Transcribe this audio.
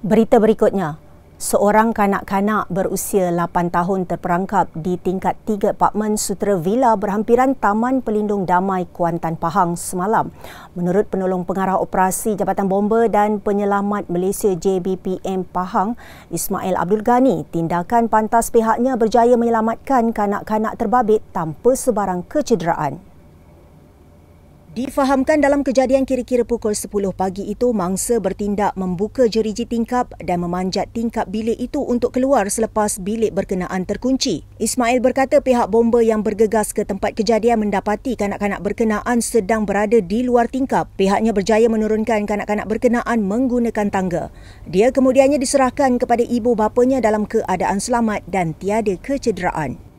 Berita berikutnya, seorang kanak-kanak berusia 8 tahun terperangkap di tingkat 3 apartmen sutera villa berhampiran Taman Pelindung Damai Kuantan Pahang semalam. Menurut penolong pengarah operasi Jabatan Bomber dan Penyelamat Malaysia JBPM Pahang, Ismail Abdul Ghani, tindakan pantas pihaknya berjaya menyelamatkan kanak-kanak terbabit tanpa sebarang kecederaan. Difahamkan dalam kejadian kira-kira pukul 10 pagi itu, mangsa bertindak membuka jeriji tingkap dan memanjat tingkap bilik itu untuk keluar selepas bilik berkenaan terkunci. Ismail berkata pihak bomba yang bergegas ke tempat kejadian mendapati kanak-kanak berkenaan sedang berada di luar tingkap. Pihaknya berjaya menurunkan kanak-kanak berkenaan menggunakan tangga. Dia kemudiannya diserahkan kepada ibu bapanya dalam keadaan selamat dan tiada kecederaan.